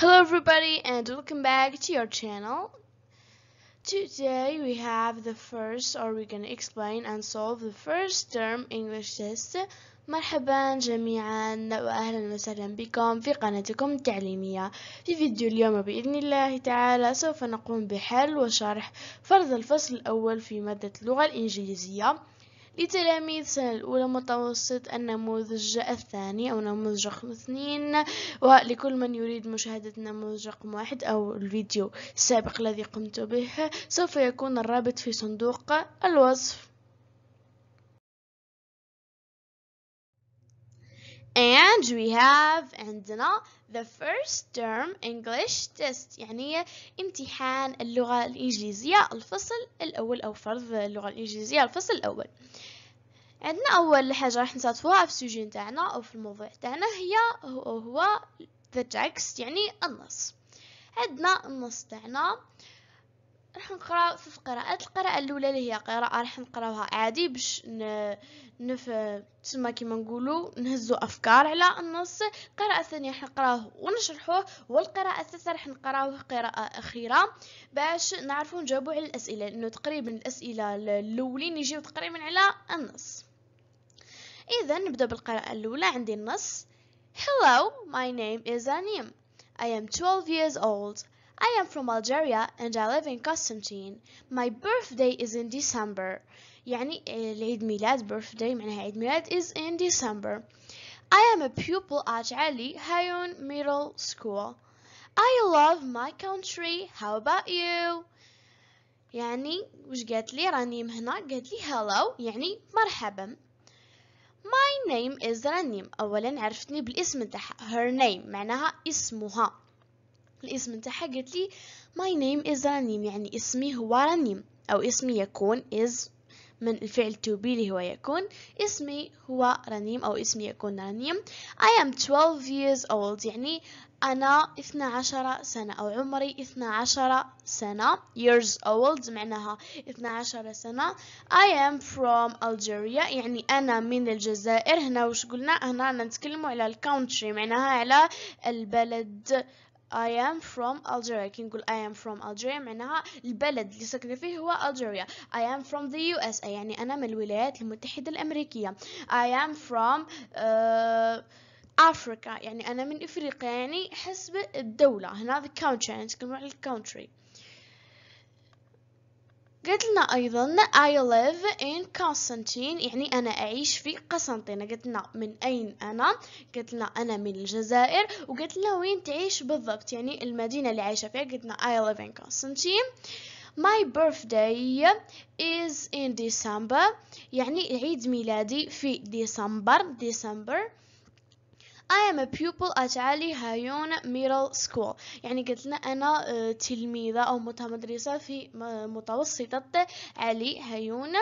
Hello everybody and welcome back to your channel. Today we have the first or we're gonna explain and solve the first term English test. مرحبا جميعا واهلا وسهلا بكم في قناتكم التعليمية في فيديو اليوم بإذن الله تعالى سوف نقوم بحل وشرح فرض الفصل الأول في مادة اللغة الإنجليزية لتلاميذ السنة الأولى متوسط النموذج الثاني أو نموذج رقم اثنين ولكل من يريد مشاهدة نموذج رقم واحد أو الفيديو السابق الذي قمت به سوف يكون الرابط في صندوق الوصف And we have عندنا the first term English test يعني امتحان اللغة الإنجليزية الفصل الأول أو فرض اللغة الإنجليزية الفصل الأول. عندنا اول حاجه راح نصادفوها في السوجي نتاعنا او في الموضوع تاعنا هي هو, هو the text يعني النص عندنا النص تاعنا راح نقرا ثلاث قراءات القراءه الاولى اللي هي قراءه راح نقراوها عادي باش نف تسمى كيما نقولوا نهزو افكار على النص القراءه الثانيه راح نقراوه ونشرحوه والقراءه الثالثه راح نقراوه قراءه اخيره باش نعرفوا نجاوبوا على الاسئله لانه تقريبا الاسئله الاولين يجيو تقريبا على النص إذا نبدأ بالقراءة الأولى عندي النص Hello, my name is Anim. I am 12 years old. I am from Algeria and I live in Constantine. My birthday is in December. يعني العيد ميلاد birthday معناها عيد ميلاد is in December. I am a pupil at Ali Hayoun Middle School. I love my country. How about you? يعني وش قالت لي راني هنا قالت لي hello يعني مرحبا My name is Ranim. أولا عرفتني بالاسم نتاعها her name معناها اسمها الاسم نتاعها قالت لي my name is Ranim يعني اسمي هو رنيم أو اسمي يكون is من الفعل to be اللي هو يكون اسمي هو رنيم أو اسمي يكون رنيم I am 12 years old يعني أنا 12 سنة أو عمري 12 سنة years old معناها 12 سنة I am from Algeria يعني أنا من الجزائر هنا وش قلنا هنا نتكلم على الكونتري معناها على البلد I am from Algeria كي نقول I am from Algeria معناها البلد اللي ساكنة فيه هو Algeria I am from the USA يعني أنا من الولايات المتحدة الأمريكية I am from uh, Africa يعني أنا من إفريقيا يعني حسب الدولة هنا the country يعني نتكلم على الكونتري قلت لنا أيضا I live in Constantine يعني أنا أعيش في قسنطينة قلت لنا من أين أنا قلت لنا أنا من الجزائر وقلت لنا وين تعيش بالضبط يعني المدينة اللي عايشة فيها قلت لنا I live in Constantine My birthday is in December يعني عيد ميلادي في ديسمبر ديسمبر I am a pupil at Ali Hayoun Middle School يعني قلت لنا أنا آه، تلميذة أو متمدرسة في آه، متوسطة علي هايون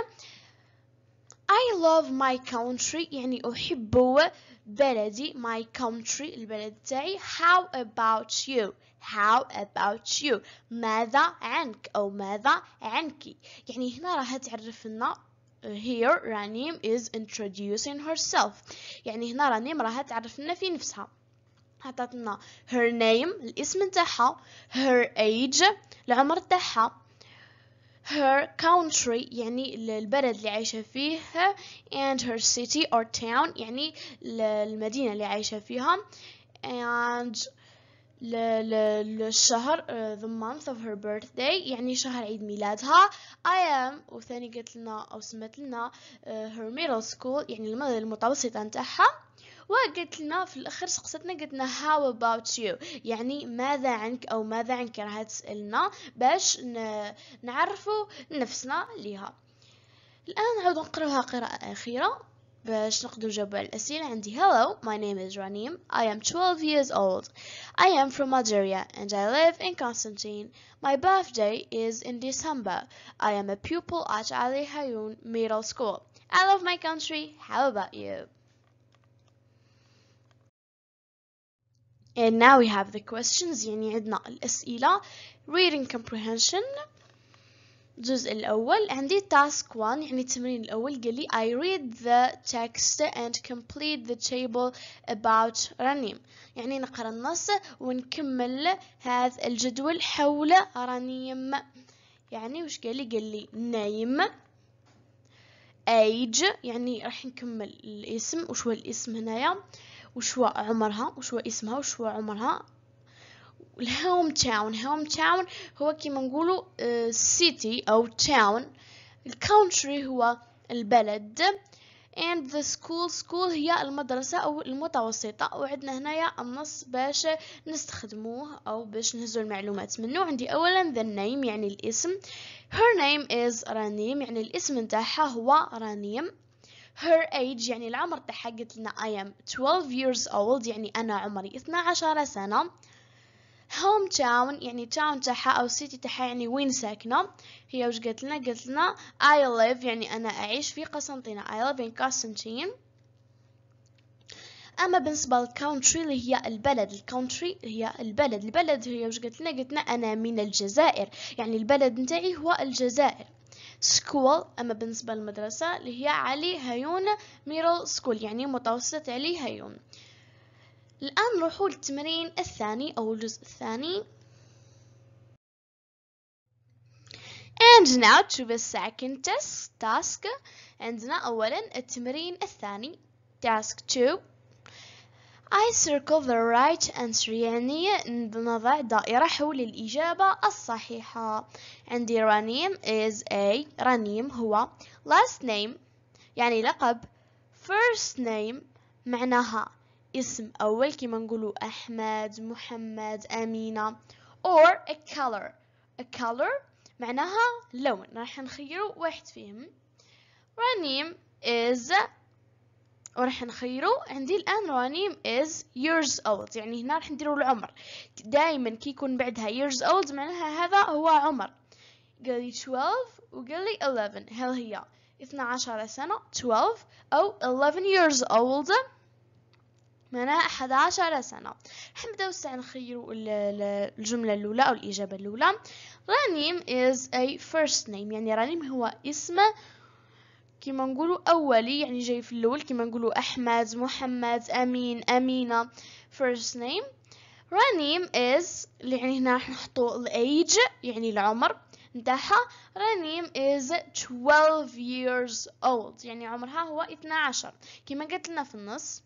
I love my country يعني أحب بلدي my country البلد تاعي how about you how about you ماذا عنك أو ماذا عنك يعني هنا راح تعرف لنا here رانيم is introducing herself يعني هنا رانيم راها تعرفنا في نفسها عطات her name الاسم نتاعها her age العمر تاعها her country يعني البلد اللي عايشة فيه and her city or town يعني المدينة اللي عايشة فيها and للشهر آه، the month of her birthday يعني شهر عيد ميلادها I am وثاني قلت لنا أو سمت لنا آه، her middle school يعني المدرسة المتوسطة نتاعها وقلت لنا في الاخر سقسطنا قلت لنا how about you يعني ماذا عنك او ماذا عنك راح تسالنا باش نعرفوا نفسنا ليها الان نعاود نقراوها قراءه اخيره باش الأسئلة عندي Hello, my name is Ranim. I am 12 years old. I am from Algeria and I live in Constantine. My birthday is in December. I am a pupil at Ali Hayoun Middle School. I love my country. How about you? And now we have the questions يعني عندنا الأسئلة reading comprehension الجزء الأول عندي task one يعني التمرين الأول قال لي I read the text and complete the table about رنيم يعني نقرأ النص ونكمل هذا الجدول حول رنيم يعني وش قال لي قال لي نايم age يعني راح نكمل الاسم هو الاسم هنايا هو عمرها هو اسمها هو عمرها الهوم تاون هوم تاون هو كيما نقولوا سيتي آه، او تاون الكونتري هو البلد and the school school هي المدرسة أو المتوسطة وعندنا هنايا النص باش نستخدموه أو باش نهزو المعلومات منه عندي أولا the name يعني الاسم her name is رانيم يعني الاسم نتاعها هو رانيم her age يعني العمر تاعها قلت لنا I am 12 years old يعني أنا عمري 12 سنة هوم تاون يعني تاون تاعها او سيتي تاعها يعني وين ساكنه هي واش قالت لنا قالت لنا اي ليف يعني انا اعيش في قسنطينه اي ليف ان قسنطين اما بالنسبه للكونتري اللي هي البلد الكونتري هي البلد البلد هي واش قالت لنا قالت لنا انا من الجزائر يعني البلد نتاعي هو الجزائر سكول اما بالنسبه للمدرسه اللي هي علي هيون ميرو سكول يعني متوسط علي هيون الآن نروحوا للتمرين الثاني أو الجزء الثاني And now to the second task, task. عندنا أولا التمرين الثاني task 2 I circle the right answer يعني نضع دائرة حول الإجابة الصحيحة عندي رنيم is A رنيم هو last name يعني لقب first name معناها اسم أول كيما نقولوا أحمد محمد أمينة or a color a color معناها لون راح نخيرو واحد فيهم رنيم is وراح نخيرو عندي الان رنيم is years old يعني هنا راح نديرو العمر دائما كي يكون بعدها years old معناها هذا هو عمر قال لي 12 وقال لي 11 هل هي 12 سنه 12 او 11 years old معناها 11 سنة حين بدأوا ساعة نخيرو الجملة الأولى أو الإجابة الأولى رانيم is a first name يعني رانيم هو اسم كيما نقولوا أولي يعني جاي في الأول كيما نقولوا أحمد محمد أمين أمينة first name رانيم is اللي يعني هنا راح نحطو الأيج يعني العمر نتاعها رانيم is 12 years old يعني عمرها هو 12 كما قلت لنا في النص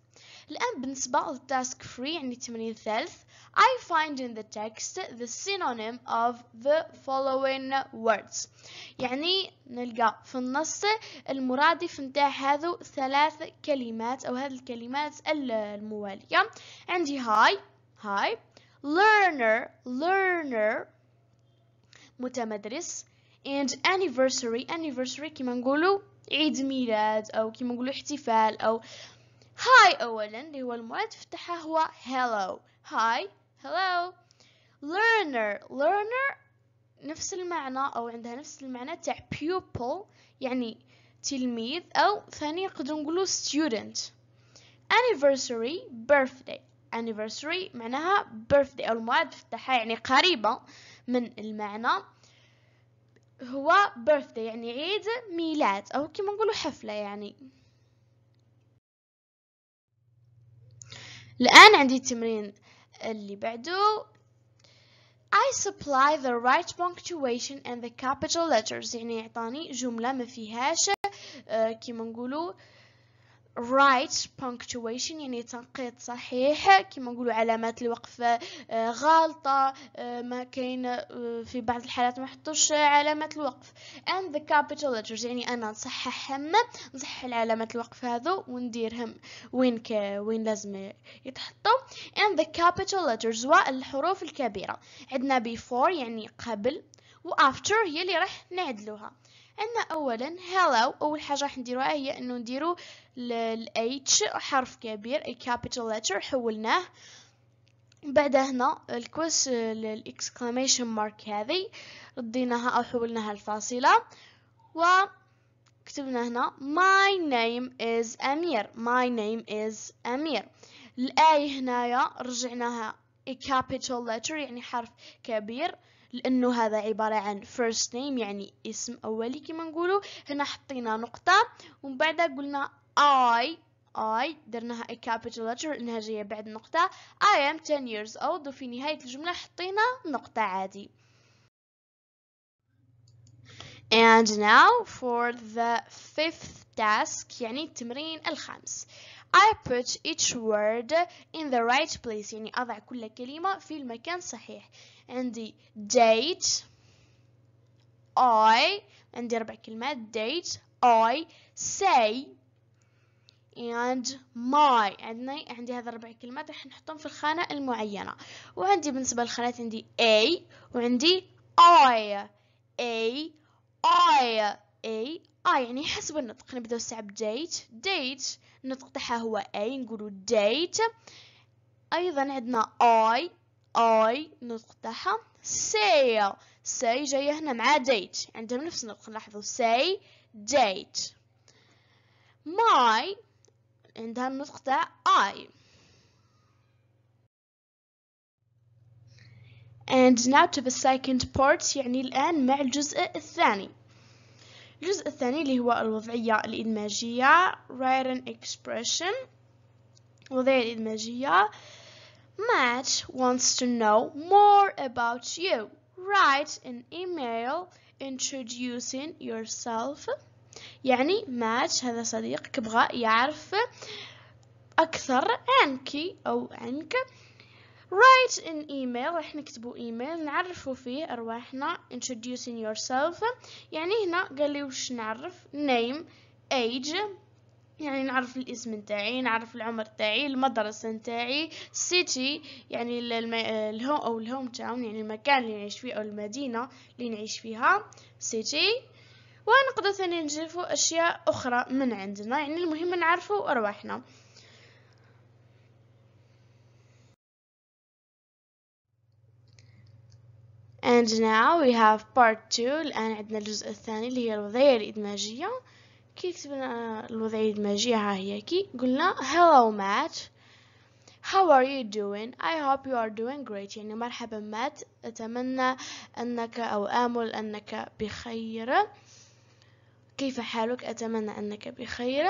الآن بالنسبة للتاسك فري يعني التمرين الثالث I find in the text the synonym of the following words يعني نلقى في النص المرادف نتاع هذو ثلاث كلمات أو هذه الكلمات الموالية عندي هاي هاي learner learner متمدرس and anniversary anniversary كما نقولوا عيد ميلاد أو كما نقولوا احتفال أو هاي أولا اللي هو المراد افتحه هو hello هاي hello learner learner نفس المعنى أو عندها نفس المعنى تاع pupil يعني تلميذ أو ثاني نقدر نقولو student anniversary birthday anniversary معناها birthday أو المراد افتحها يعني قريبة من المعنى هو birthday يعني عيد ميلاد أو كما نقولو حفلة يعني الآن عندي التمرين اللي بعده I supply the right punctuation and the capital letters يعني يعطاني جملة ما فيهاش آه، كيما نقولوا right punctuation يعني تنقيط صحيح كما نقولوا علامات الوقف آه، غالطة آه، ما كاين آه، في بعض الحالات ما حطوش علامات الوقف and the capital letters يعني أنا نصححهم نصحح علامات الوقف هذو ونديرهم وين ك... وين لازم يتحطوا and the capital letters والحروف الكبيرة عندنا before يعني قبل و after هي اللي راح نعدلوها عندنا اولا hello اول حاجه راح نديروها هي انه نديرو الاتش حرف كبير اي كابيتال letter حولناه بعد هنا الكوس الاكسكلاميشن مارك هذه رديناها او حولناها الفاصله و كتبنا هنا my name is أمير my name is أمير الآي هنايا رجعناها a capital letter يعني حرف كبير لانه هذا عباره عن first name يعني اسم اولي كما نقولوا هنا حطينا نقطه ومن بعد قلنا I I درناها a capital letter لانها جايه بعد نقطه I am 10 years old وفي نهايه الجمله حطينا نقطه عادي And now for the fifth task يعني التمرين الخامس I put each word in the right place يعني أضع كل كلمة في المكان الصحيح عندي date I عندي أربع كلمات date I say and my عندي عندي هذا الربع كلمات راح نحطهم في الخانة المعينة وعندي بالنسبة للخانات عندي A وعندي I A I A I يعني حسب النطق نبداو الساعة date date النطق تاعها هو A نقولوا date أيضا عندنا I I النطق تاعها say say جاية هنا مع date عندهم نفس النطق لاحظوا say date my عندها النطق تاع I And now to the second part يعني الآن مع الجزء الثاني الجزء الثاني اللي هو الوضعية الإدماجية write an expression وضعية الإدماجية Matt wants to know more about you. Write an email introducing yourself. يعني Matt هذا صديقك كبغى يعرف أكثر عنك أو عنك. write an email راح نكتبوا ايميل نعرفوا فيه ارواحنا introducing yourself يعني هنا قال لي وش نعرف name age يعني نعرف الاسم نتاعي نعرف العمر نتاعي المدرسه نتاعي سيتي يعني الهوم او الهوم تاون يعني المكان اللي نعيش فيه او المدينه اللي نعيش فيها سيتي ونقدر ثاني نجيبوا اشياء اخرى من عندنا يعني المهم نعرفو ارواحنا And now we have part two. الآن عندنا الجزء الثاني اللي هي الوظائف الإدماجية كي كتبنا الوضعية الماجية ها هي كي قلنا hello Matt How are you doing? I hope you are doing great. يعني مرحبا مات أتمنى أنك أو آمل أنك بخير كيف حالك أتمنى أنك بخير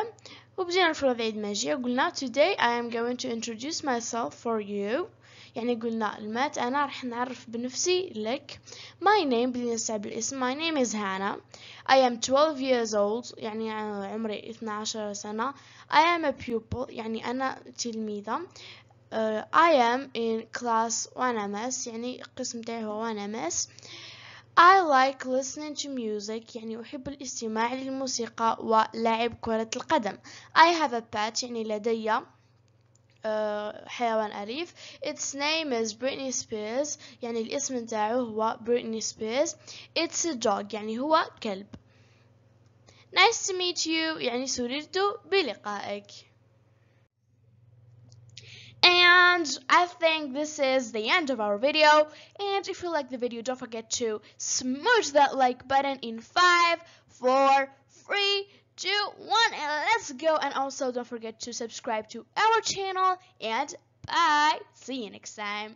وبدينا في الوضعية الماجية قلنا Today I am going to introduce myself for you يعني قلنا المات أنا راح نعرف بنفسي لك ماي نيم بدي نستعب الاسم ماي نيم از هانا اي ام 12 years old يعني عمري 12 سنة اي ام ا pupil يعني أنا تلميذة اي ام ان كلاس وانا 1 يعني القسم تاعي هو وانا ms I like listening to music يعني أحب الاستماع للموسيقى ولعب كرة القدم I have a pet يعني لدي uh, حيوان أليف its name is Britney Spears يعني الاسم نتاعو هو Britney Spears it's a dog يعني هو كلب nice to meet you يعني سررت بلقائك And I think this is the end of our video. And if you like the video, don't forget to smash that like button in 5, 4, 3, two, one, and let's go. And also, don't forget to subscribe to our channel. And bye. See you next time.